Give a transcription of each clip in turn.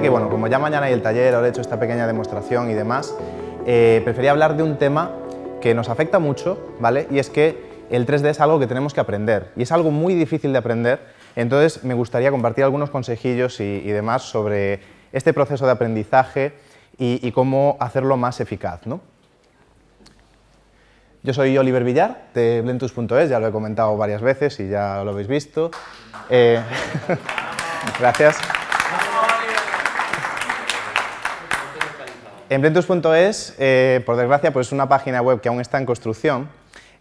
que, bueno, como ya mañana hay el taller, ahora he hecho esta pequeña demostración y demás, eh, prefería hablar de un tema que nos afecta mucho, ¿vale? Y es que el 3D es algo que tenemos que aprender y es algo muy difícil de aprender, entonces me gustaría compartir algunos consejillos y, demás sobre este proceso de aprendizaje y, cómo hacerlo más eficaz, ¿no? Yo soy Oliver Villar de Blentus.es, ya lo he comentado varias veces y ya lo habéis visto. Eh, gracias. Blentus.es, eh, por desgracia, pues es una página web que aún está en construcción.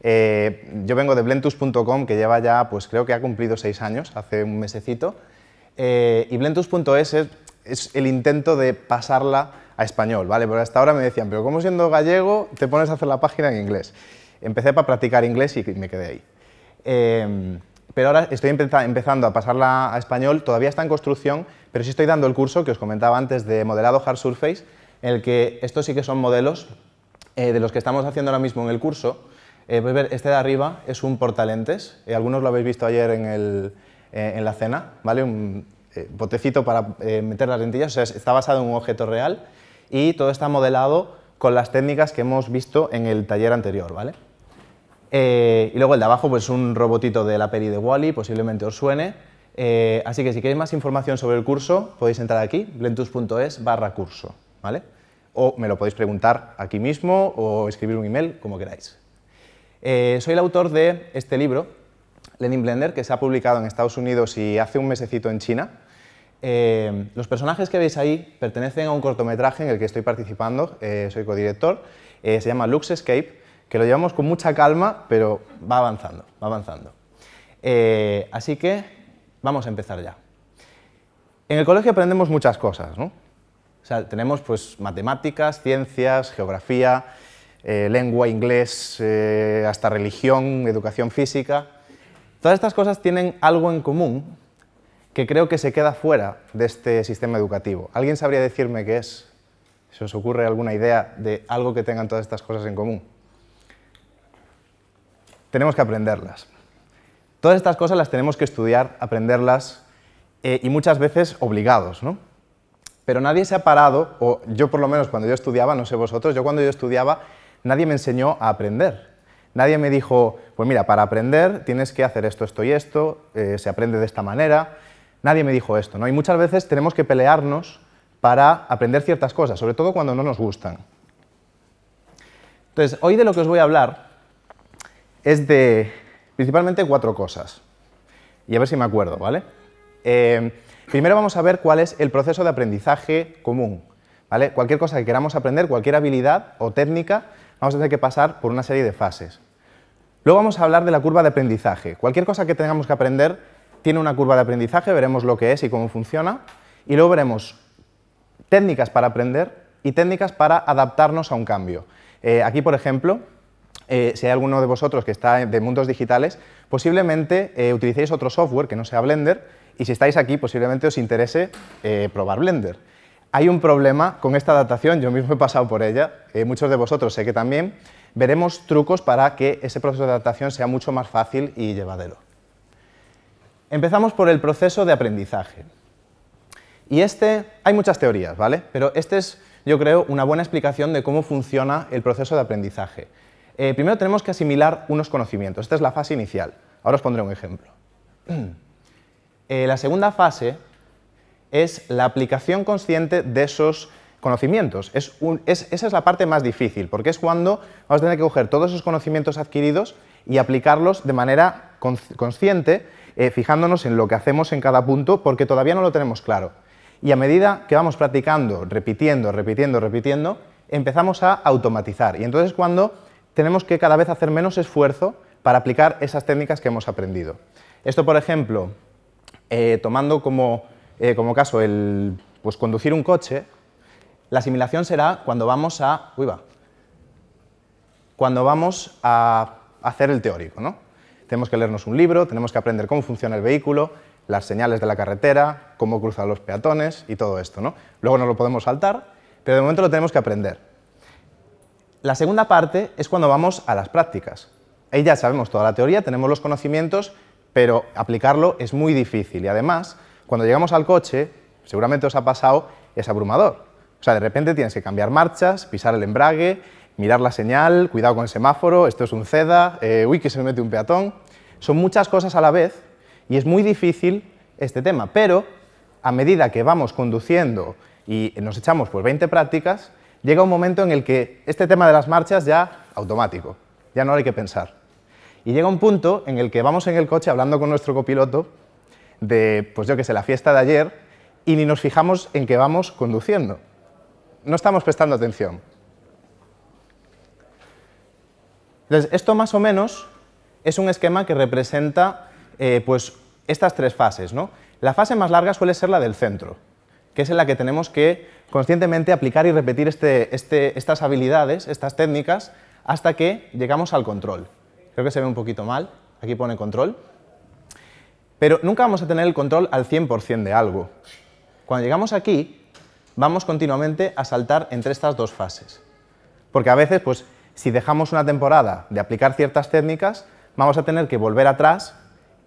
Eh, yo vengo de Blentus.com, que lleva ya, pues creo que ha cumplido seis años, hace un mesecito. Eh, y Blentus.es es, es, el intento de pasarla a español, ¿vale? Porque hasta ahora me decían, pero ¿cómo siendo gallego te pones a hacer la página en inglés? Empecé para practicar inglés y me quedé ahí em, pero ahora estoy empezando a pasarla a español, todavía está en construcción, pero sí estoy dando el curso que os comentaba antes de modelado hard surface, en el que estos sí que son modelos eh, de los que estamos haciendo ahora mismo en el curso. Eh, ver, este de arriba es un portalentes, eh, algunos lo habéis visto ayer en, el, en la cena, ¿vale? un botecito para meter las lentillas, o sea, está basado en un objeto real y todo está modelado con las técnicas que hemos visto en el taller anterior. ¿vale? y luego el de abajo, pues un robotito de la peli de Wally, posiblemente os suene. así que si queréis más información sobre el curso, podéis entrar aquí, blentus.es barra curso. ¿vale? o me lo podéis preguntar aquí mismo o escribir un email, como queráis. Eh, soy el autor de este libro, Lenin Blender, que se ha publicado en Estados Unidos y hace un mesecito en China. Eh, los personajes que veis ahí pertenecen a un cortometraje en el que estoy participando, eh, soy codirector, se llama Lux Escape, que lo llevamos con mucha calma, pero va avanzando, va avanzando. así que vamos a empezar ya. En el colegio aprendemos muchas cosas, ¿no? tenemos pues, matemáticas, ciencias, geografía, eh, lengua, inglés, eh, hasta religión, educación física. Todas estas cosas tienen algo en común que creo que se queda fuera de este sistema educativo. ¿Alguien sabría decirme qué es? ¿Se os ocurre alguna idea de algo que tengan todas estas cosas en común? Tenemos que aprenderlas. Todas estas cosas las tenemos que estudiar, aprenderlas eh, y muchas veces obligados. ¿no? pero nadie se ha parado, o yo por lo menos cuando yo estudiaba, no sé vosotros, yo cuando yo estudiaba, nadie me enseñó a aprender. Nadie me dijo, pues mira, para aprender tienes que hacer esto, esto y esto, eh, se aprende de esta manera. Nadie me dijo esto, ¿no? Y muchas veces tenemos que pelearnos para aprender ciertas cosas, sobre todo cuando no nos gustan. Entonces, hoy de lo que os voy a hablar es de principalmente cuatro cosas. Y a ver si me acuerdo, ¿vale? Eh, Primero vamos a ver cuál es el proceso de aprendizaje común. Cualquier cosa que queramos aprender, cualquier habilidad o técnica, vamos a tener que pasar por una serie de fases. Luego vamos a hablar de la curva de aprendizaje. Cualquier cosa que tengamos que aprender tiene una curva de aprendizaje, veremos lo que es y cómo funciona, y luego veremos técnicas para aprender y técnicas para adaptarnos a un cambio. Eh, aquí, por ejemplo, eh, si hay alguno de vosotros que está de mundos digitales, posiblemente eh, utilicéis otro software que no sea Blender y si estáis aquí posiblemente os interese eh, probar Blender. Hay un problema con esta adaptación, yo mismo he pasado por ella, eh, muchos de vosotros sé que también. Veremos trucos para que ese proceso de adaptación sea mucho más fácil y llevadero. Empezamos por el proceso de aprendizaje. Y este, hay muchas teorías, ¿vale? Pero este es, yo creo, una buena explicación de cómo funciona el proceso de aprendizaje. Eh, primero tenemos que asimilar unos conocimientos. Esta es la fase inicial. Ahora os pondré un ejemplo. Eh, la segunda fase es la aplicación consciente de esos conocimientos. esa es la parte más difícil, porque es cuando vamos a tener que coger todos esos conocimientos adquiridos y aplicarlos de manera consciente, eh, fijándonos en lo que hacemos en cada punto, porque todavía no lo tenemos claro. Y a medida que vamos practicando, repitiendo, repitiendo, repitiendo, empezamos a automatizar. Y entonces cuando tenemos que cada vez hacer menos esfuerzo para aplicar esas técnicas que hemos aprendido. Esto, por ejemplo, eh, tomando como, eh, como, caso el pues, conducir un coche, la asimilación será cuando vamos a... cuando vamos a hacer el teórico. ¿no? Tenemos que leernos un libro, tenemos que aprender cómo funciona el vehículo, las señales de la carretera, cómo cruzan los peatones y todo esto. ¿no? Luego nos lo podemos saltar, pero de momento lo tenemos que aprender. La segunda parte es cuando vamos a las prácticas. Ahí ya sabemos toda la teoría, tenemos los conocimientos pero aplicarlo es muy difícil y además, cuando llegamos al coche, seguramente os ha pasado, es abrumador. O sea, de repente tienes que cambiar marchas, pisar el embrague, mirar la señal, cuidado con el semáforo, esto es un ceda, eh, uy, que se me mete un peatón. Son muchas cosas a la vez y es muy difícil este tema, pero a medida que vamos conduciendo y nos echamos pues 20 prácticas, llega un momento en el que este tema de las marchas ya automático, ya no hay que pensar. Y llega un punto en el que vamos en el coche hablando con nuestro copiloto de, pues yo sé, la fiesta de ayer y ni nos fijamos en que vamos conduciendo. No estamos prestando atención. esto más o menos es un esquema que representa eh, pues, estas tres fases. La fase más larga suele ser la del centro, que es en la que tenemos que conscientemente aplicar y repetir este, este, estas habilidades, estas técnicas, hasta que llegamos al control. Creo que se ve un poquito mal. Aquí pone control. Pero nunca vamos a tener el control al 100% de algo. Cuando llegamos aquí, vamos continuamente a saltar entre estas dos fases. Porque a veces, pues, si dejamos una temporada de aplicar ciertas técnicas, vamos a tener que volver atrás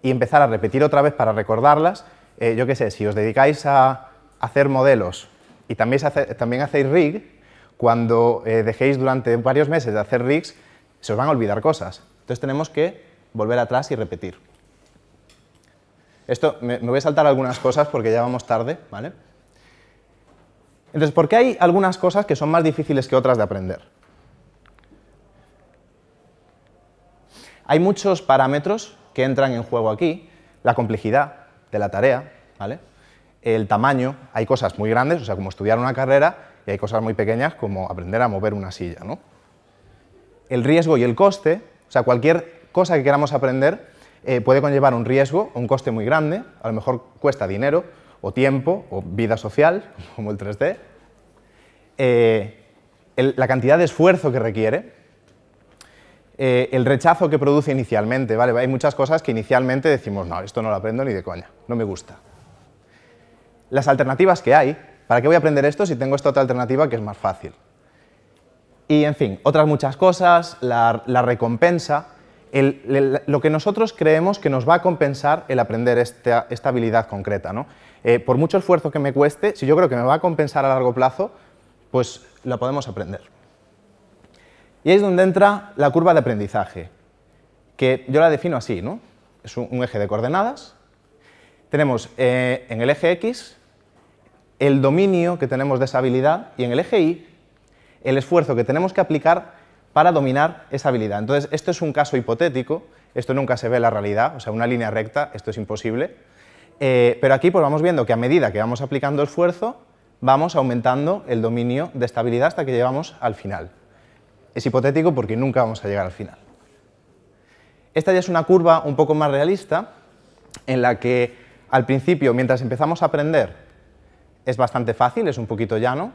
y empezar a repetir otra vez para recordarlas. Eh, yo qué sé, si os dedicáis a hacer modelos y también, también hacéis rig, cuando eh, dejéis durante varios meses de hacer rigs, se os van a olvidar cosas. Entonces tenemos que volver atrás y repetir. Esto, me, voy a saltar algunas cosas porque ya vamos tarde, ¿vale? Entonces, ¿por qué hay algunas cosas que son más difíciles que otras de aprender? Hay muchos parámetros que entran en juego aquí. La complejidad de la tarea, ¿vale? el tamaño, hay cosas muy grandes, o sea, como estudiar una carrera, y hay cosas muy pequeñas como aprender a mover una silla. ¿no? El riesgo y el coste, o sea, cualquier cosa que queramos aprender eh, puede conllevar un riesgo un coste muy grande, a lo mejor cuesta dinero o tiempo o vida social, como el 3D, eh, la cantidad de esfuerzo que requiere, eh, el rechazo que produce inicialmente, ¿vale? Hay muchas cosas que inicialmente decimos, no, esto no lo aprendo ni de coña, no me gusta. Las alternativas que hay, ¿para qué voy a aprender esto si tengo esta otra alternativa que es más fácil? Y en fin, otras muchas cosas, la, recompensa, lo que nosotros creemos que nos va a compensar el aprender esta, estabilidad habilidad concreta. ¿no? Eh, por mucho esfuerzo que me cueste, si yo creo que me va a compensar a largo plazo, pues la podemos aprender. Y ahí es donde entra la curva de aprendizaje, que yo la defino así, Es un, eje de coordenadas. Tenemos eh, en el eje X el dominio que tenemos de esa habilidad y en el eje Y el esfuerzo que tenemos que aplicar para dominar esa habilidad. Entonces, esto es un caso hipotético, esto nunca se ve en la realidad, o sea, una línea recta, esto es imposible, eh, pero aquí pues vamos viendo que a medida que vamos aplicando esfuerzo, vamos aumentando el dominio de esta habilidad hasta que llegamos al final. Es hipotético porque nunca vamos a llegar al final. Esta ya es una curva un poco más realista, en la que al principio, mientras empezamos a aprender, es bastante fácil, es un poquito llano,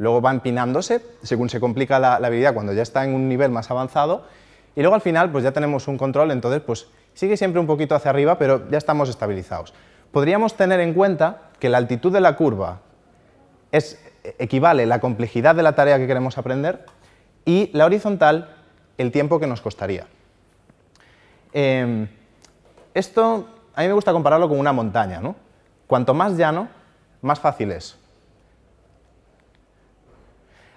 luego va empinándose según se complica la, habilidad cuando ya está en un nivel más avanzado y luego al final pues ya tenemos un control, entonces pues sigue siempre un poquito hacia arriba, pero ya estamos estabilizados. Podríamos tener en cuenta que la altitud de la curva equivale a la complejidad de la tarea que queremos aprender y la horizontal el tiempo que nos costaría. Em, esto a mí me gusta compararlo con una montaña. Cuanto más llano, más fácil es.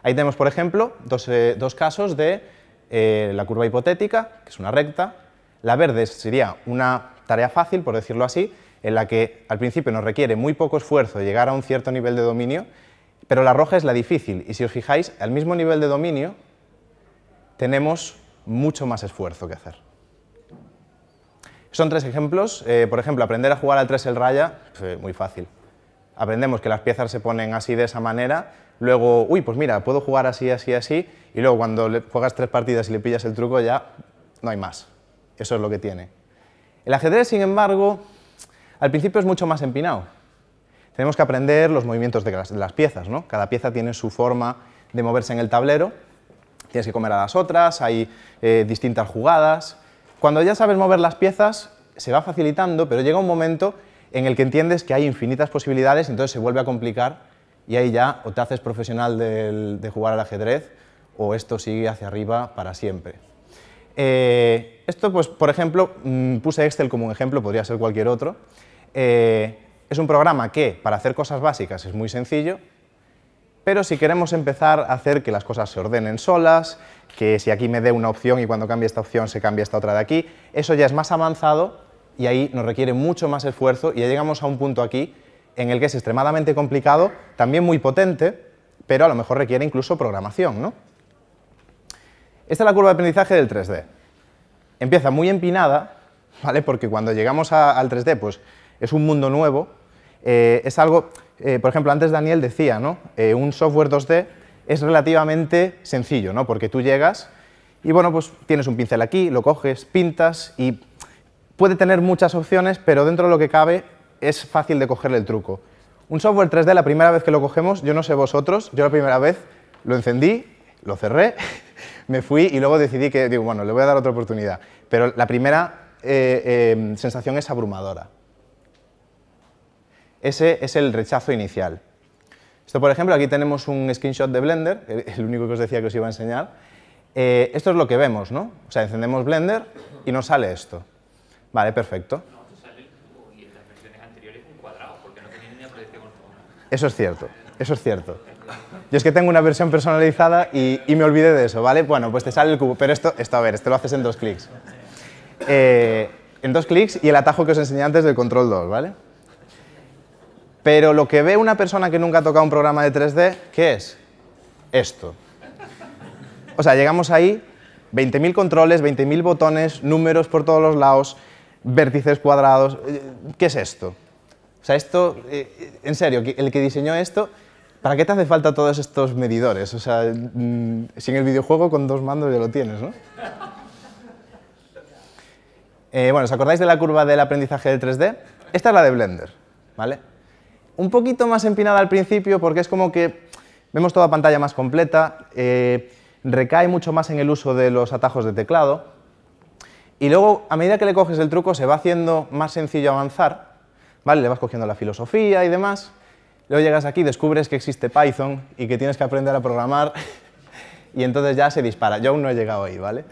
Ahí tenemos, por ejemplo, dos, eh, casos de eh, la curva hipotética, que es una recta. La verde sería una tarea fácil, por decirlo así, en la que al principio nos requiere muy poco esfuerzo llegar a un cierto nivel de dominio, pero la roja es la difícil. Y si os fijáis, al mismo nivel de dominio tenemos mucho más esfuerzo que hacer. Son tres ejemplos. Eh, por ejemplo, aprender a jugar al tres el raya, es pues, muy fácil. Aprendemos que las piezas se ponen así de esa manera luego, uy, pues mira, puedo jugar así, así, así, y luego cuando le juegas tres partidas y le pillas el truco ya no hay más. Eso es lo que tiene. El ajedrez, sin embargo, al principio es mucho más empinado. Tenemos que aprender los movimientos de las, piezas, ¿no? Cada pieza tiene su forma de moverse en el tablero, tienes que comer a las otras, hay eh, distintas jugadas. Cuando ya sabes mover las piezas, se va facilitando, pero llega un momento en el que entiendes que hay infinitas posibilidades, entonces se vuelve a complicar y ahí ya o te haces profesional de jugar al ajedrez o esto sigue hacia arriba para siempre. Eh, esto, pues, por ejemplo, mm, puse Excel como un ejemplo, podría ser cualquier otro. Eh, es un programa que, para hacer cosas básicas, es muy sencillo, pero si queremos empezar a hacer que las cosas se ordenen solas, que si aquí me dé una opción y cuando cambie esta opción se cambie esta otra de aquí, eso ya es más avanzado y ahí nos requiere mucho más esfuerzo y ya llegamos a un punto aquí en el que es extremadamente complicado, también muy potente, pero a lo mejor requiere incluso programación. ¿no? Esta es la curva de aprendizaje del 3D. Empieza muy empinada, ¿vale? porque cuando llegamos al 3D pues, es un mundo nuevo, eh, es algo, eh, por ejemplo, antes Daniel decía, ¿no? Eh, un software 2D es relativamente sencillo, ¿no? porque tú llegas y bueno, pues tienes un pincel aquí, lo coges, pintas y puede tener muchas opciones, pero dentro de lo que cabe es fácil de cogerle el truco. Un software 3D, la primera vez que lo cogemos, yo no sé vosotros, yo la primera vez lo encendí, lo cerré, me fui y luego decidí que, digo, bueno, le voy a dar otra oportunidad. Pero la primera eh, em, sensación es abrumadora. Ese es el rechazo inicial. Esto, por ejemplo, aquí tenemos un screenshot de Blender, el único que os decía que os iba a enseñar. Eh, esto es lo que vemos, ¿no? O sea, encendemos Blender y nos sale esto. Vale, perfecto. Eso es cierto, eso es cierto. Yo es que tengo una versión personalizada y, me olvidé de eso, ¿vale? Bueno, pues te sale el cubo, pero esto, esto a ver, esto lo haces en dos clics. Eh, en dos clics y el atajo que os enseñé antes del control 2, ¿vale? Pero lo que ve una persona que nunca ha tocado un programa de 3D, ¿qué es? Esto. O sea, llegamos ahí, 20.000 controles, 20.000 botones, números por todos los lados, vértices cuadrados. Eh, ¿Qué es esto? O sea, esto, eh, eh, en serio, el que diseñó esto, ¿para qué te hace falta todos estos medidores? O sea, mm, sin el videojuego con dos mandos ya lo tienes, ¿no? Eh, bueno, ¿os acordáis de la curva del aprendizaje del 3D? Esta es la de Blender, ¿vale? Un poquito más empinada al principio porque es como que vemos toda pantalla más completa, recae mucho más en el uso de los atajos de teclado y luego, a medida que le coges el truco, se va haciendo más sencillo avanzar ¿vale? Le vas cogiendo la filosofía y demás. Luego llegas aquí, descubres que existe Python y que tienes que aprender a programar y entonces ya se dispara. Yo aún no he llegado ahí, ¿vale?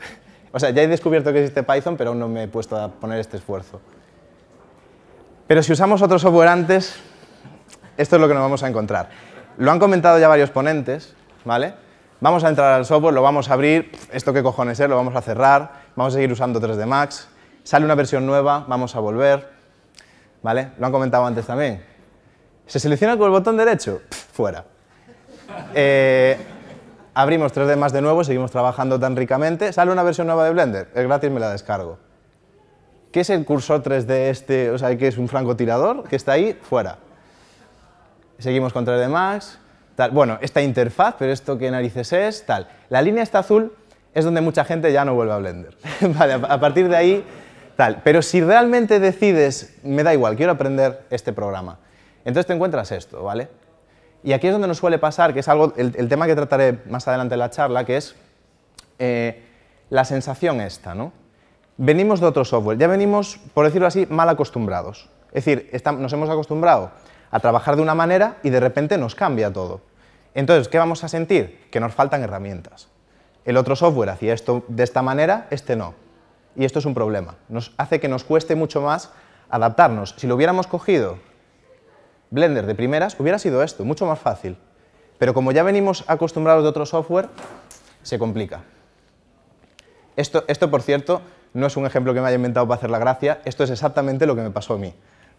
O sea, ya he descubierto que existe Python, pero aún no me he puesto a poner este esfuerzo. Pero si usamos otro software antes, esto es lo que nos vamos a encontrar. Lo han comentado ya varios ponentes, ¿vale? Vamos a entrar al software, lo vamos a abrir, esto ¿qué cojones es, lo vamos a cerrar, vamos a seguir usando 3D Max, sale una versión nueva, vamos a volver, ¿vale? Lo han comentado antes también. ¿Se selecciona con el botón derecho? fuera. Eh, abrimos 3D más de nuevo, seguimos trabajando tan ricamente. Sale una versión nueva de Blender, es gratis, me la descargo. ¿Qué es el cursor 3D este? O sea, que es un francotirador que está ahí, fuera. Seguimos con 3D Max. Bueno, esta interfaz, pero esto qué narices es, tal. La línea está azul, es donde mucha gente ya no vuelve a Blender. vale, a partir de ahí pero si realmente decides, me da igual, quiero aprender este programa, entonces te encuentras esto, ¿vale? Y aquí es donde nos suele pasar, que es algo, el, tema que trataré más adelante en la charla, que es eh, la sensación esta, ¿no? Venimos de otro software, ya venimos, por decirlo así, mal acostumbrados. Es decir, nos hemos acostumbrado a trabajar de una manera y de repente nos cambia todo. Entonces, ¿qué vamos a sentir? Que nos faltan herramientas. El otro software hacía esto de esta manera, este no y esto es un problema. Nos hace que nos cueste mucho más adaptarnos. Si lo hubiéramos cogido Blender de primeras, hubiera sido esto, mucho más fácil. Pero como ya venimos acostumbrados de otro software, se complica. Esto, esto, por cierto, no es un ejemplo que me haya inventado para hacer la gracia, esto es exactamente lo que me pasó a mí.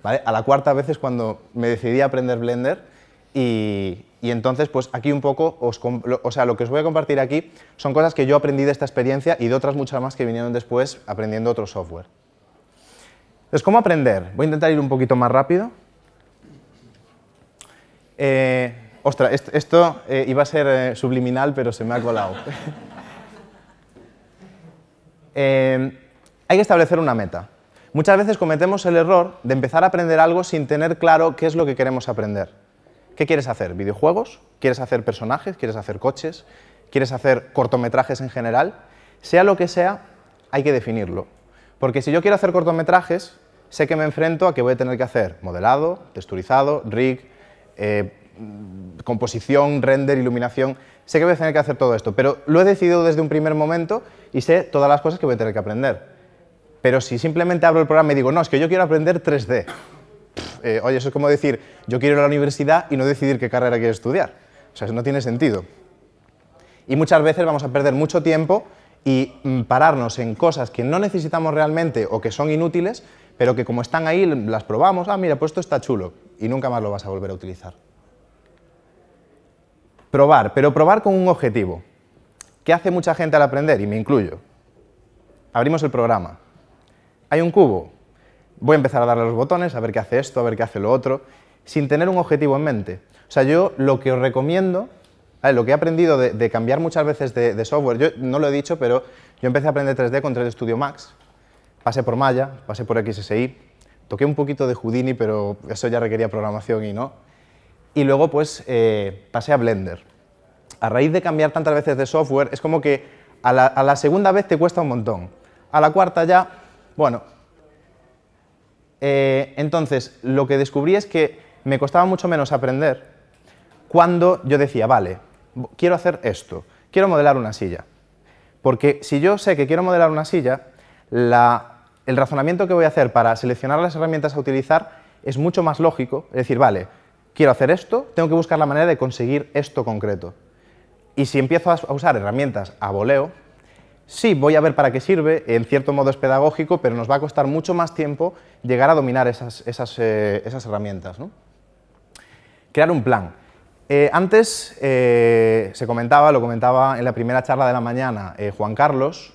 A la cuarta vez es cuando me decidí a aprender Blender, y, entonces, pues aquí un poco, o sea, lo que os voy a compartir aquí son cosas que yo aprendí de esta experiencia y de otras muchas más que vinieron después aprendiendo otro software. Entonces, ¿cómo aprender? Voy a intentar ir un poquito más rápido. Eh, ostras, esto, eh, iba a ser eh, subliminal, pero se me ha colado. hay que establecer una meta. Muchas veces cometemos el error de empezar a aprender algo sin tener claro qué es lo que queremos aprender. ¿Qué quieres hacer? ¿Videojuegos? ¿Quieres hacer personajes? ¿Quieres hacer coches? ¿Quieres hacer cortometrajes en general? Sea lo que sea, hay que definirlo. Porque si yo quiero hacer cortometrajes, sé que me enfrento a que voy a tener que hacer modelado, texturizado, rig, eh, composición, render, iluminación. Sé que voy a tener que hacer todo esto, pero lo he decidido desde un primer momento y sé todas las cosas que voy a tener que aprender. Pero si simplemente abro el programa y digo, no, es que yo quiero aprender 3D, eh, oye, eso es como decir, yo quiero ir a la universidad y no decidir qué carrera quiero estudiar. O sea, eso no tiene sentido. Y muchas veces vamos a perder mucho tiempo y mm, pararnos en cosas que no necesitamos realmente o que son inútiles, pero que como están ahí las probamos, ah, mira, pues esto está chulo, y nunca más lo vas a volver a utilizar. Probar, pero probar con un objetivo. ¿Qué hace mucha gente al aprender? Y me incluyo. Abrimos el programa. Hay un cubo, voy a empezar a darle los botones, a ver qué hace esto, a ver qué hace lo otro, sin tener un objetivo en mente. O sea, yo lo que os recomiendo, lo que he aprendido de, cambiar muchas veces de, software, yo no lo he dicho, pero yo empecé a aprender 3D con 3D Studio Max, pasé por Maya, pasé por XSI, toqué un poquito de Houdini, pero eso ya requería programación y no. Y luego pues eh, pasé a Blender. A raíz de cambiar tantas veces de software, es como que a la, a la segunda vez te cuesta un montón. A la cuarta ya, bueno, eh, entonces, lo que descubrí es que me costaba mucho menos aprender cuando yo decía, vale, quiero hacer esto, quiero modelar una silla. Porque si yo sé que quiero modelar una silla, el razonamiento que voy a hacer para seleccionar las herramientas a utilizar es mucho más lógico. Es decir, vale, quiero hacer esto, tengo que buscar la manera de conseguir esto concreto. Y si empiezo a usar herramientas a voleo, sí, voy a ver para qué sirve, en cierto modo es pedagógico, pero nos va a costar mucho más tiempo llegar a dominar esas, eh, herramientas. Crear un plan. Eh, antes eh, se comentaba, lo comentaba en la primera charla de la mañana Juan Carlos,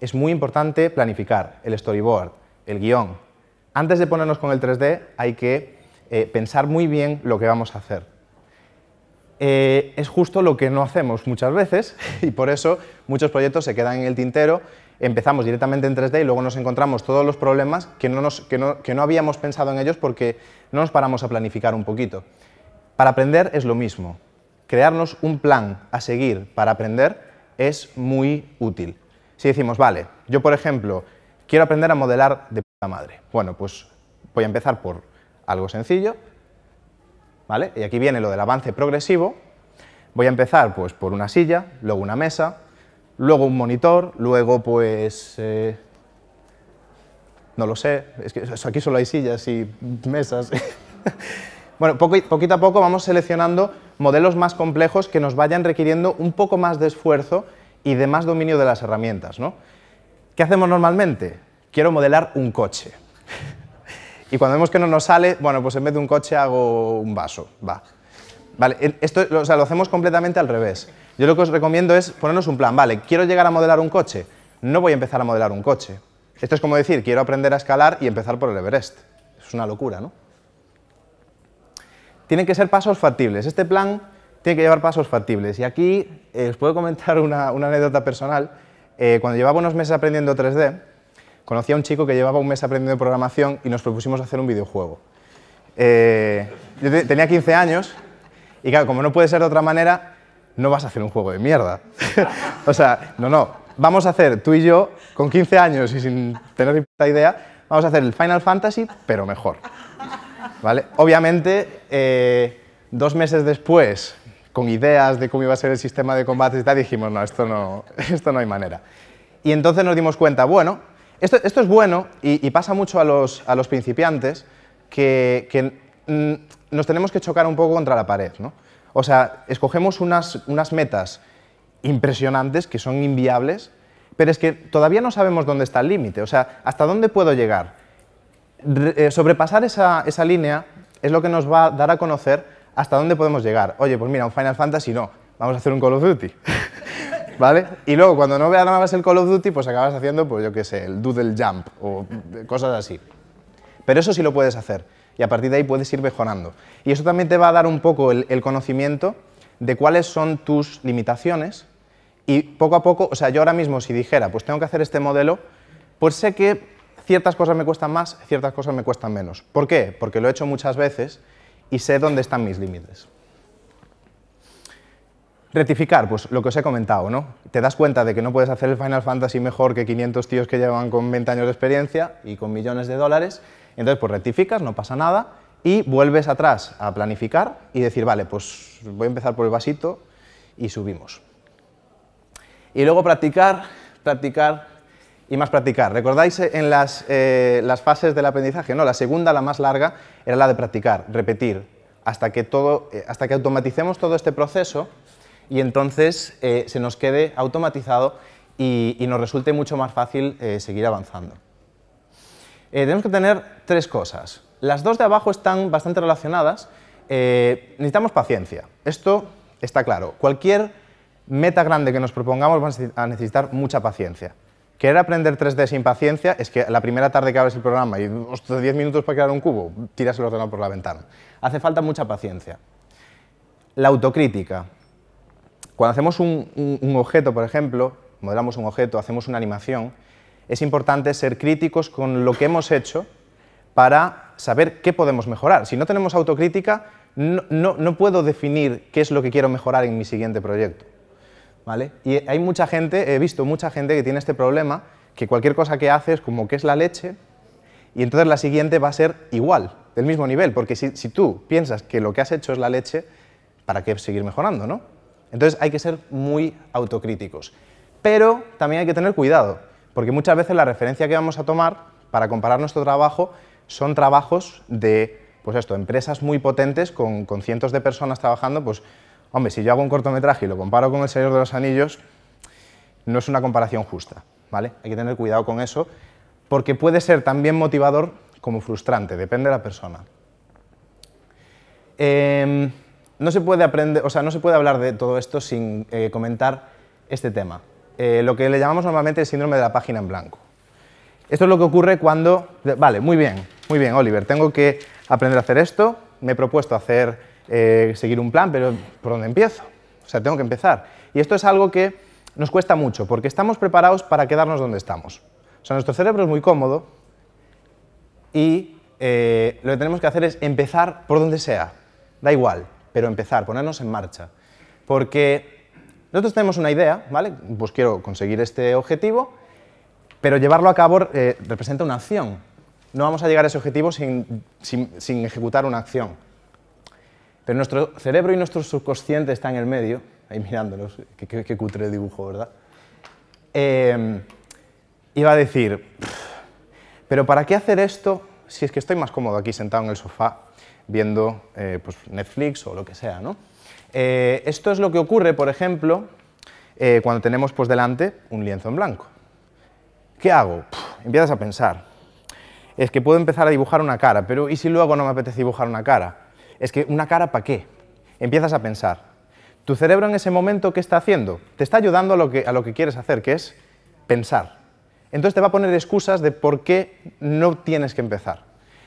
es muy importante planificar el storyboard, el guión. Antes de ponernos con el 3D hay que pensar muy bien lo que vamos a hacer. Eh, es justo lo que no hacemos muchas veces y por eso muchos proyectos se quedan en el tintero, empezamos directamente en 3D y luego nos encontramos todos los problemas que no, que no habíamos pensado en ellos porque no nos paramos a planificar un poquito. Para aprender es lo mismo, crearnos un plan a seguir para aprender es muy útil. Si decimos, vale, yo por ejemplo quiero aprender a modelar de puta madre, bueno, pues voy a empezar por algo sencillo, y aquí viene lo del avance progresivo. Voy a empezar pues, por una silla, luego una mesa, luego un monitor, luego pues... Eh, no lo sé, es que aquí solo hay sillas y mesas. bueno, poco, poquito a poco vamos seleccionando modelos más complejos que nos vayan requiriendo un poco más de esfuerzo y de más dominio de las herramientas. ¿no? ¿Qué hacemos normalmente? Quiero modelar un coche. Y cuando vemos que no nos sale, bueno, pues en vez de un coche hago un vaso, va. Vale, esto o lo hacemos completamente al revés. Yo lo que os recomiendo es ponernos un plan, vale, quiero llegar a modelar un coche, no voy a empezar a modelar un coche. Esto es como decir, quiero aprender a escalar y empezar por el Everest. Es una locura, ¿no? Tienen que ser pasos factibles. Este plan tiene que llevar pasos factibles. Y aquí eh, os puedo comentar una, anécdota personal. Eh, cuando llevaba unos meses aprendiendo 3D, conocí a un chico que llevaba un mes aprendiendo programación y nos propusimos hacer un videojuego. Eh, yo tenía 15 años y claro, como no puede ser de otra manera, no vas a hacer un juego de mierda. o sea, no, no. Vamos a hacer, tú y yo, con 15 años y sin tener ni puta idea, vamos a hacer el Final Fantasy, pero mejor. ¿Vale? Obviamente, eh, dos meses después, con ideas de cómo iba a ser el sistema de combate y tal, dijimos, no, esto no, esto no hay manera. Y entonces nos dimos cuenta, bueno, esto, esto es bueno y, pasa mucho a los, a los principiantes que, que nos tenemos que chocar un poco contra la pared. ¿no? O sea, escogemos unas, unas metas impresionantes que son inviables, pero es que todavía no sabemos dónde está el límite. O sea, ¿hasta dónde puedo llegar? Eh, sobrepasar esa, esa línea es lo que nos va a dar a conocer hasta dónde podemos llegar. Oye, pues mira, un Final Fantasy no, vamos a hacer un Call of Duty. Y luego, cuando no veas nada más el Call of Duty, pues acabas haciendo, pues yo qué sé, el Doodle Jump o cosas así. Pero eso sí lo puedes hacer y a partir de ahí puedes ir mejorando. Y eso también te va a dar un poco el, el conocimiento de cuáles son tus limitaciones y poco a poco, o sea, yo ahora mismo si dijera, pues tengo que hacer este modelo, pues sé que ciertas cosas me cuestan más, ciertas cosas me cuestan menos. ¿Por qué? Porque lo he hecho muchas veces y sé dónde están mis límites. Rectificar, pues lo que os he comentado, ¿no? Te das cuenta de que no puedes hacer el Final Fantasy mejor que 500 tíos que llevan con 20 años de experiencia y con millones de dólares, entonces pues rectificas, no pasa nada, y vuelves atrás a planificar y decir, vale, pues voy a empezar por el vasito y subimos. Y luego practicar, practicar y más practicar. ¿Recordáis eh, en las, eh, las fases del aprendizaje? No, la segunda, la más larga, era la de practicar, repetir, hasta que, todo, eh, hasta que automaticemos todo este proceso y entonces eh, se nos quede automatizado y, nos resulte mucho más fácil eh, seguir avanzando. Eh, tenemos que tener tres cosas. Las dos de abajo están bastante relacionadas. necesitamos paciencia. Esto está claro. Cualquier meta grande que nos propongamos va a necesitar mucha paciencia. Querer aprender 3D sin paciencia es que la primera tarde que abres el programa y 10 minutos para crear un cubo, tiras el ordenador por la ventana. Hace falta mucha paciencia. La autocrítica. Cuando hacemos un, objeto, por ejemplo, modelamos un objeto, hacemos una animación, es importante ser críticos con lo que hemos hecho para saber qué podemos mejorar. Si no tenemos autocrítica, no, puedo definir qué es lo que quiero mejorar en mi siguiente proyecto. ¿vale? Y hay mucha gente, he visto mucha gente que tiene este problema, que cualquier cosa que haces, como que es la leche, y entonces la siguiente va a ser igual, del mismo nivel, porque si, si tú piensas que lo que has hecho es la leche, ¿para qué seguir mejorando? ¿no? Entonces hay que ser muy autocríticos. Pero también hay que tener cuidado, porque muchas veces la referencia que vamos a tomar para comparar nuestro trabajo son trabajos de, pues esto, empresas muy potentes con, cientos de personas trabajando, pues, hombre, si yo hago un cortometraje y lo comparo con El Señor de los Anillos, no es una comparación justa, ¿vale? Hay que tener cuidado con eso, porque puede ser tan bien motivador como frustrante, depende de la persona. Em, no se puede aprender, o sea, no se puede hablar de todo esto sin eh, comentar este tema. Eh, lo que le llamamos normalmente el síndrome de la página en blanco. Esto es lo que ocurre cuando... Vale, muy bien, muy bien, Oliver, tengo que aprender a hacer esto, me he propuesto hacer, eh, seguir un plan, pero ¿por dónde empiezo? O sea, tengo que empezar. Y esto es algo que nos cuesta mucho, porque estamos preparados para quedarnos donde estamos. O sea, nuestro cerebro es muy cómodo y lo que tenemos que hacer es empezar por donde sea, da igual pero empezar, ponernos en marcha. Porque nosotros tenemos una idea, ¿vale? Pues quiero conseguir este objetivo, pero llevarlo a cabo eh, representa una acción. No vamos a llegar a ese objetivo sin, ejecutar una acción. Pero nuestro cerebro y nuestro subconsciente están en el medio, ahí mirándonos, qué, qué, cutre el dibujo, ¿verdad? Y eh, iba a decir, pero ¿para qué hacer esto si es que estoy más cómodo aquí sentado en el sofá viendo eh, pues Netflix o lo que sea. ¿no? Eh, esto es lo que ocurre, por ejemplo, eh, cuando tenemos pues, delante un lienzo en blanco. ¿Qué hago? empiezas a pensar. Es que puedo empezar a dibujar una cara, pero ¿y si luego no me apetece dibujar una cara? Es que una cara para qué? Empiezas a pensar. Tu cerebro en ese momento, ¿qué está haciendo? Te está ayudando a lo que quieres hacer, que es pensar. Entonces te va a poner excusas de por qué no tienes que empezar.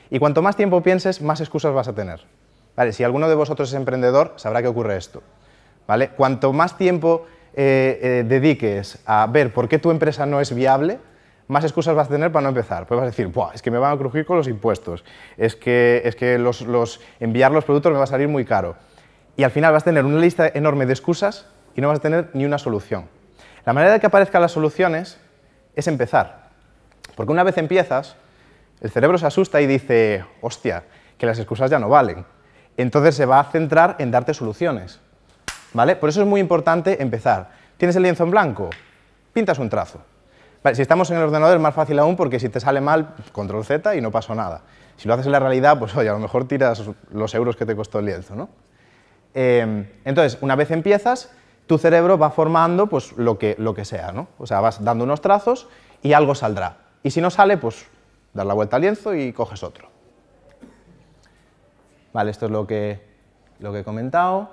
Y cuanto más tiempo pienses, más excusas vas a tener. Vale, si alguno de vosotros es emprendedor, sabrá que ocurre esto. ¿Vale? Cuanto más tiempo eh, eh, dediques a ver por qué tu empresa no es viable, más excusas vas a tener para no empezar. Pues vas a decir, es que me van a crujir con los impuestos, es que, es que enviar los productos me va a salir muy caro. Y al final vas a tener una lista enorme de excusas y no vas a tener ni una solución. La manera de que aparezcan las soluciones es empezar. Porque una vez empiezas, el cerebro se asusta y dice, hostia, que las excusas ya no valen. Entonces se va a centrar en darte soluciones. ¿Vale? Por eso es muy importante empezar. ¿Tienes el lienzo en blanco? Pintas un trazo. si estamos en el ordenador es más fácil aún porque si te sale mal, control Z y no pasó nada. Si lo haces en la realidad, pues oye, a lo mejor tiras los euros que te costó el lienzo, em, entonces, una vez empiezas, tu cerebro va formando pues, lo, que, lo que sea, ¿no? O sea, vas dando unos trazos y algo saldrá. Y si no sale, pues dar la vuelta al lienzo y coges otro. Vale, esto es lo que, lo que he comentado.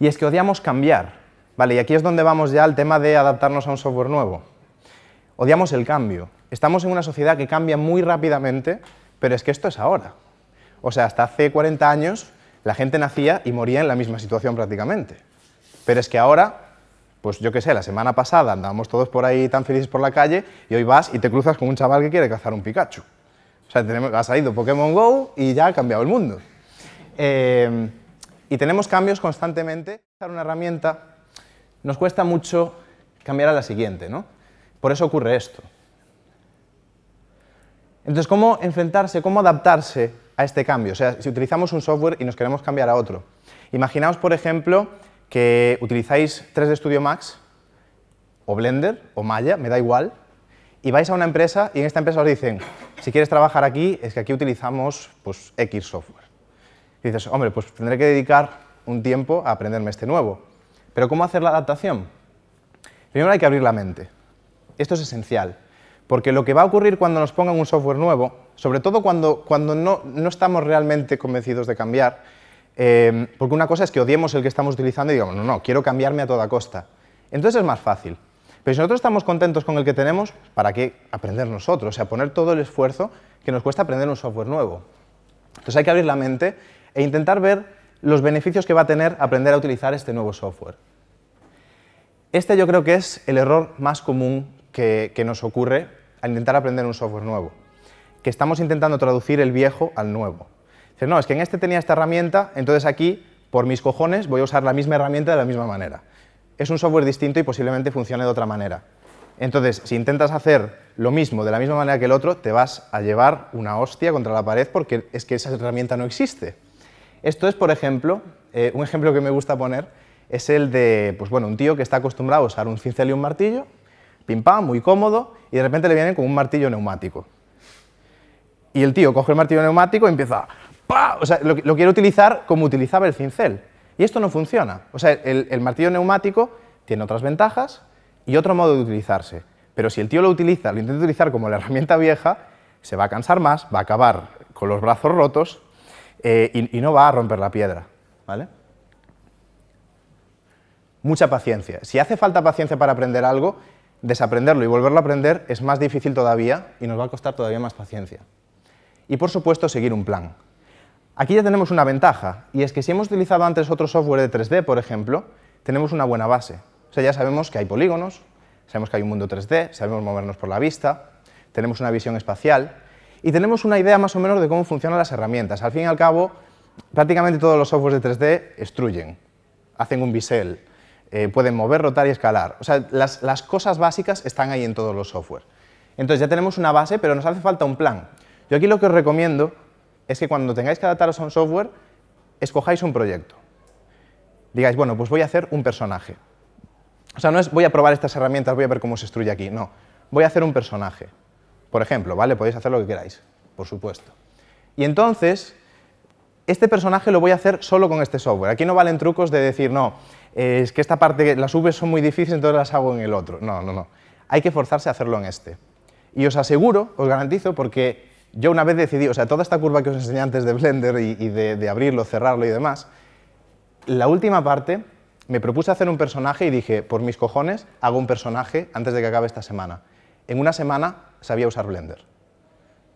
Y es que odiamos cambiar. Vale, y aquí es donde vamos ya al tema de adaptarnos a un software nuevo. Odiamos el cambio. Estamos en una sociedad que cambia muy rápidamente, pero es que esto es ahora. O sea, hasta hace 40 años la gente nacía y moría en la misma situación prácticamente. Pero es que ahora pues yo qué sé, la semana pasada andábamos todos por ahí tan felices por la calle y hoy vas y te cruzas con un chaval que quiere cazar un Pikachu. O sea, tenemos, ha salido Pokémon GO y ya ha cambiado el mundo. Eh, y tenemos cambios constantemente. Una herramienta nos cuesta mucho cambiar a la siguiente, ¿no? Por eso ocurre esto. Entonces, ¿cómo enfrentarse, cómo adaptarse a este cambio? O sea, si utilizamos un software y nos queremos cambiar a otro. Imaginaos, por ejemplo, que utilizáis 3D Studio Max, o Blender, o Maya, me da igual, y vais a una empresa y en esta empresa os dicen, si quieres trabajar aquí, es que aquí utilizamos pues, X software. Y dices, hombre, pues tendré que dedicar un tiempo a aprenderme este nuevo. Pero ¿cómo hacer la adaptación? Primero hay que abrir la mente. Esto es esencial, porque lo que va a ocurrir cuando nos pongan un software nuevo, sobre todo cuando, cuando no, no estamos realmente convencidos de cambiar, Em, porque una cosa es que odiemos el que estamos utilizando y digamos, no, no, quiero cambiarme a toda costa. Entonces es más fácil. Pero si nosotros estamos contentos con el que tenemos, ¿para qué aprender nosotros? O sea, poner todo el esfuerzo que nos cuesta aprender un software nuevo. Entonces hay que abrir la mente e intentar ver los beneficios que va a tener aprender a utilizar este nuevo software. Este yo creo que es el error más común que, que nos ocurre al intentar aprender un software nuevo, que estamos intentando traducir el viejo al nuevo no, es que en este tenía esta herramienta, entonces aquí, por mis cojones, voy a usar la misma herramienta de la misma manera. Es un software distinto y posiblemente funcione de otra manera. Entonces, si intentas hacer lo mismo de la misma manera que el otro, te vas a llevar una hostia contra la pared porque es que esa herramienta no existe. Esto es, por ejemplo, eh, un ejemplo que me gusta poner es el de pues bueno, un tío que está acostumbrado a usar un cincel y un martillo, pim pam, muy cómodo, y de repente le vienen con un martillo neumático. Y el tío coge el martillo neumático y empieza... ¡pah! O sea, lo, quiero utilizar como utilizaba el cincel. Y esto no funciona. O sea, el, martillo neumático tiene otras ventajas y otro modo de utilizarse. Pero si el tío lo utiliza, lo intenta utilizar como la herramienta vieja, se va a cansar más, va a acabar con los brazos rotos eh, y, y, no va a romper la piedra. ¿vale? Mucha paciencia. Si hace falta paciencia para aprender algo, desaprenderlo y volverlo a aprender es más difícil todavía y nos va a costar todavía más paciencia. Y por supuesto, seguir un plan. Aquí ya tenemos una ventaja, y es que si hemos utilizado antes otro software de 3D, por ejemplo, tenemos una buena base. O sea, ya sabemos que hay polígonos, sabemos que hay un mundo 3D, sabemos movernos por la vista, tenemos una visión espacial, y tenemos una idea más o menos de cómo funcionan las herramientas. Al fin y al cabo, prácticamente todos los softwares de 3D destruyen, hacen un bisel, eh, pueden mover, rotar y escalar. O sea, las, las cosas básicas están ahí en todos los softwares. Entonces ya tenemos una base, pero nos hace falta un plan. Yo aquí lo que os recomiendo es que cuando tengáis que adaptaros a un software, escojáis un proyecto. Digáis, bueno, pues voy a hacer un personaje. O sea, no es voy a probar estas herramientas, voy a ver cómo se estruye aquí. No, voy a hacer un personaje. Por ejemplo, ¿vale? Podéis hacer lo que queráis, por supuesto. Y entonces, este personaje lo voy a hacer solo con este software. Aquí no valen trucos de decir, no, eh, es que esta parte, las V son muy difíciles, entonces las hago en el otro. No, no, no. Hay que forzarse a hacerlo en este. Y os aseguro, os garantizo, porque yo una vez decidí, o sea, toda esta curva que os enseñé antes de Blender y, de, de, abrirlo, cerrarlo y demás, la última parte me propuse hacer un personaje y dije, por mis cojones, hago un personaje antes de que acabe esta semana. En una semana sabía usar Blender,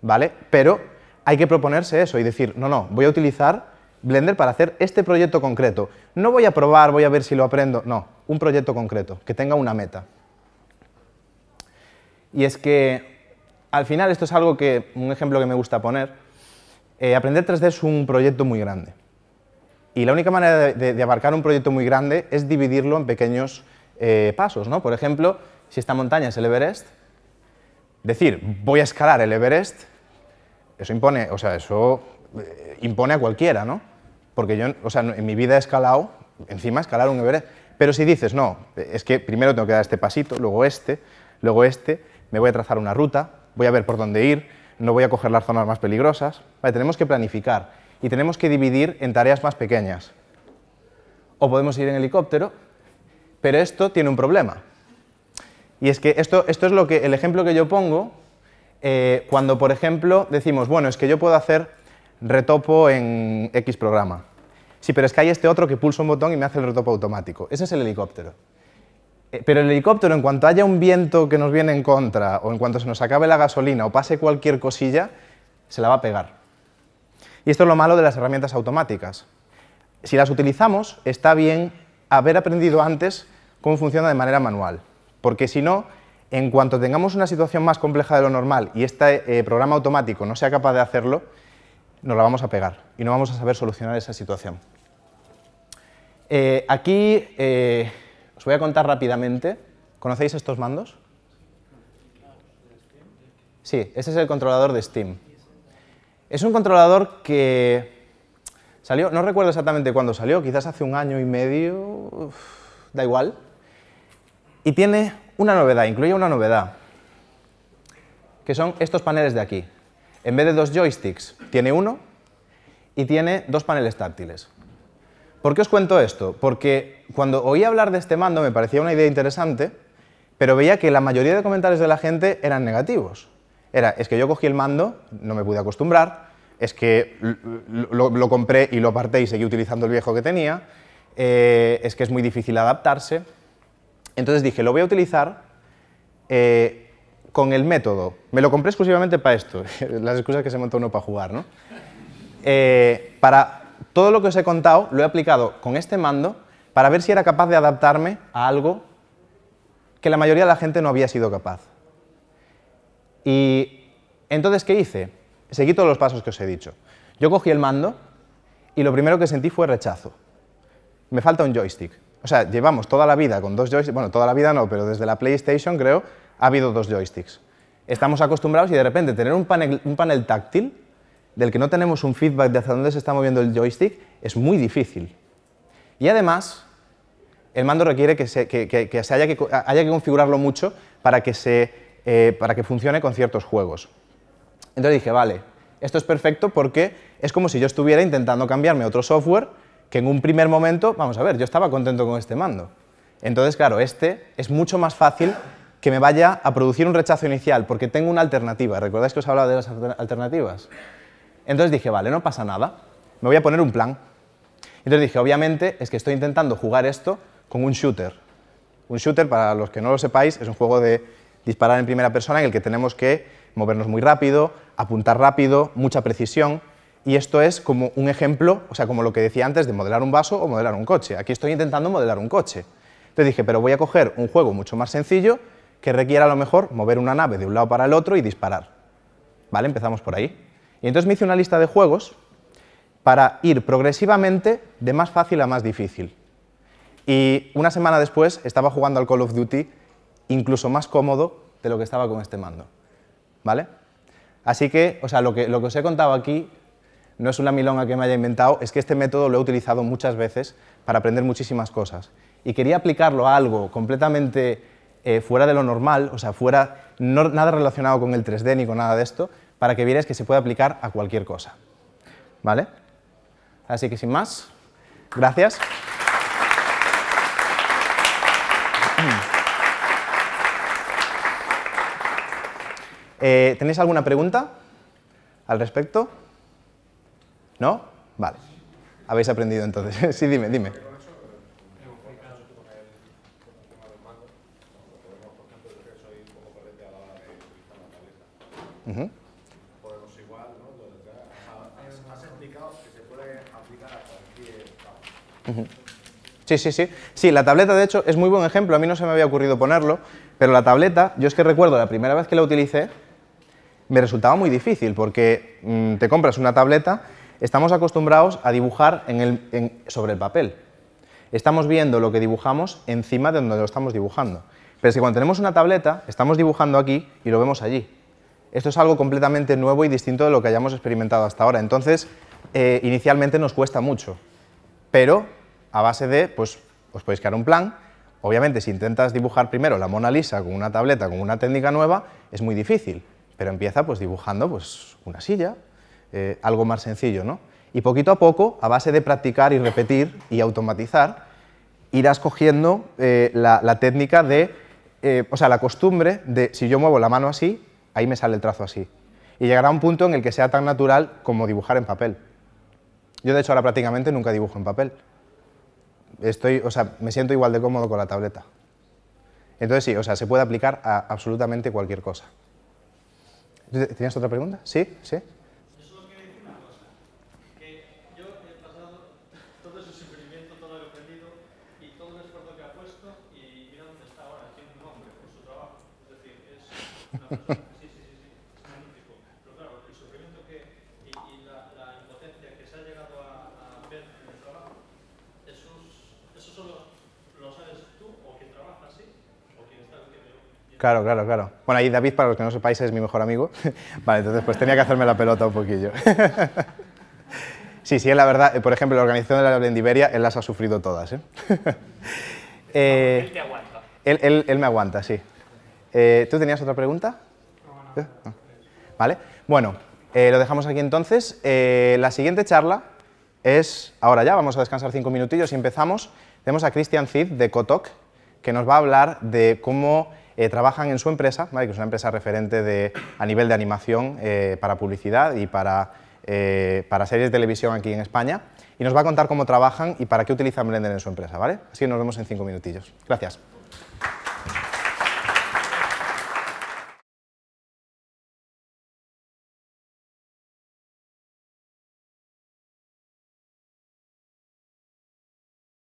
¿vale? Pero hay que proponerse eso y decir, no, no, voy a utilizar Blender para hacer este proyecto concreto. No voy a probar, voy a ver si lo aprendo, no, un proyecto concreto, que tenga una meta. Y es que al final, esto es algo que, un ejemplo que me gusta poner, eh, aprender 3D es un proyecto muy grande. Y la única manera de, abarcar un proyecto muy grande es dividirlo en pequeños eh, pasos. ¿no? Por ejemplo, si esta montaña es el Everest, decir, voy a escalar el Everest, eso impone, o sea, eso eh, impone a cualquiera, ¿no? Porque yo, en mi vida he escalado, encima escalar un Everest, pero si dices, no, es que primero tengo que dar este pasito, luego este, luego este, me voy a trazar una ruta, voy a ver por dónde ir, no voy a coger las zonas más peligrosas. tenemos que planificar y tenemos que dividir en tareas más pequeñas. O podemos ir en helicóptero, pero esto tiene un problema. Y es que esto, esto es lo que, el ejemplo que yo pongo eh, cuando, por ejemplo, decimos, bueno, es que yo puedo hacer retopo en X programa. Sí, pero es que hay este otro que pulsa un botón y me hace el retopo automático. Ese es el helicóptero. Eh, pero el helicóptero, en cuanto haya un viento que nos viene en contra, o en cuanto se nos acabe la gasolina, o pase cualquier cosilla, se la va a pegar. Y esto es lo malo de las herramientas automáticas. Si las utilizamos, está bien haber aprendido antes cómo funciona de manera manual, porque si no, en cuanto tengamos una situación más compleja de lo normal y este eh, programa automático no sea capaz de hacerlo, nos la vamos a pegar y no vamos a saber solucionar esa situación. Eh, aquí os voy a contar rápidamente. ¿Conocéis estos mandos? Sí, ese es el controlador de Steam. Es un controlador que salió, no recuerdo exactamente cuándo salió, quizás hace un año y medio, da igual. Y tiene una novedad, incluye una novedad, que son estos paneles de aquí. En vez de dos joysticks, tiene uno y tiene dos paneles táctiles. ¿Por qué os cuento esto? Porque cuando oí hablar de este mando me parecía una idea interesante, pero veía que la mayoría de comentarios de la gente eran negativos. Era, es que yo cogí el mando, no me pude acostumbrar, es que lo, compré y lo aparté y seguí utilizando el viejo que tenía, eh, es que es muy difícil adaptarse. Entonces dije, lo voy a utilizar eh, con el método. Me lo compré exclusivamente para esto, las excusas que se monta uno para jugar, ¿no? Eh, para todo lo que os he contado lo he aplicado con este mando para ver si era capaz de adaptarme a algo que la mayoría de la gente no había sido capaz. Y entonces, ¿qué hice? Seguí todos los pasos que os he dicho. Yo cogí el mando y lo primero que sentí fue rechazo. Me falta un joystick. O sea, llevamos toda la vida con dos joysticks, bueno, toda la vida no, pero desde la PlayStation creo, ha habido dos joysticks. Estamos acostumbrados y de repente tener un panel, un panel táctil del que no tenemos un feedback de hacia dónde se está moviendo el joystick es muy difícil. Y además, el mando requiere que haya, que, configurarlo mucho para que, eh, para que funcione con ciertos juegos. Entonces dije, vale, esto es perfecto porque es como si yo estuviera intentando cambiarme otro software que en un primer momento, vamos a ver, yo estaba contento con este mando. Entonces, claro, este es mucho más fácil que me vaya a producir un rechazo inicial porque tengo una alternativa. ¿Recordáis que os hablaba de las alternativas? Entonces dije, vale, no pasa nada, me voy a poner un plan. Entonces dije, obviamente es que estoy intentando jugar esto con un shooter. Un shooter, para los que no lo sepáis, es un juego de disparar en primera persona en el que tenemos que movernos muy rápido, apuntar rápido, mucha precisión. Y esto es como un ejemplo, o sea, como lo que decía antes de modelar un vaso o modelar un coche. Aquí estoy intentando modelar un coche. Entonces dije, pero voy a coger un juego mucho más sencillo que requiera a lo mejor mover una nave de un lado para el otro y disparar. ¿Vale? Empezamos por ahí. Y entonces me hice una lista de juegos para ir progresivamente de más fácil a más difícil. Y una semana después estaba jugando al Call of Duty incluso más cómodo de lo que estaba con este mando. ¿Vale? Así que, sea, lo que, os he contado aquí no es una milonga que me haya inventado, es que este método lo he utilizado muchas veces para aprender muchísimas cosas. Y quería aplicarlo a algo completamente eh, fuera de lo normal, o sea, fuera, nada relacionado con el 3D ni con nada de esto, para que vieras que se puede aplicar a cualquier cosa. ¿Vale? Así que sin más, gracias. Eh, ¿Tenéis alguna pregunta al respecto? ¿No? Vale. Habéis aprendido entonces. sí, dime, dime. Sí, sí, sí. Sí, la tableta, de hecho, es muy buen ejemplo. A mí no se me había ocurrido ponerlo, pero la tableta, yo es que recuerdo la primera vez que la utilicé, me resultaba muy difícil porque mm, te compras una tableta, estamos acostumbrados a dibujar en sobre el papel. Estamos viendo lo que dibujamos encima de donde lo estamos dibujando. Pero es que cuando tenemos una tableta, estamos dibujando aquí y lo vemos allí. Esto es algo completamente nuevo y distinto de lo que hayamos experimentado hasta ahora. Entonces, eh, inicialmente nos cuesta mucho, pero a base de, pues os podéis crear un plan. Obviamente, si intentas dibujar primero la Mona Lisa con una tableta, con una técnica nueva, es muy difícil, pero empieza pues dibujando pues, una silla, eh, algo más sencillo, ¿no? Y poquito a poco, a base de practicar y repetir y automatizar, irás cogiendo eh, la, técnica de, eh, o sea, la costumbre de si yo muevo la mano así, ahí me sale el trazo así. Y llegará un punto en el que sea tan natural como dibujar en papel. Yo, de hecho, ahora prácticamente nunca dibujo en papel estoy, o sea, me siento igual de cómodo con la tableta. Entonces sí, o sea, se puede aplicar a absolutamente cualquier cosa. ¿Tienes otra pregunta? ¿Sí? ¿Sí? Yo solo quiero decir una cosa. Que yo he pasado todo ese sufrimiento, todo lo que he aprendido y todo el esfuerzo que ha puesto y mira dónde está ahora, tiene un nombre por su trabajo. Es decir, es una persona... Claro, claro, claro. Bueno, ahí David, para los que no sepáis, es mi mejor amigo. vale, entonces pues tenía que hacerme la pelota un poquillo. sí, sí, es la verdad. Por ejemplo, la organización de la Blendiberia, él las ha sufrido todas. ¿eh? Eh, él te aguanta. Él, me aguanta, sí. Eh, ¿Tú tenías otra pregunta? Ah. Vale. Bueno, lo dejamos aquí entonces. la siguiente charla es, ahora ya, vamos a descansar cinco minutillos y empezamos. Tenemos a Christian Cid de Kotok, que nos va a hablar de cómo eh, trabajan en su empresa, que es una empresa referente a nivel de animación eh, para publicidad y eh, para, series de televisión aquí en España, y nos va a contar cómo trabajan y para qué utilizan Blender en su empresa. ¿vale? Así que nos vemos en cinco minutillos. Gracias.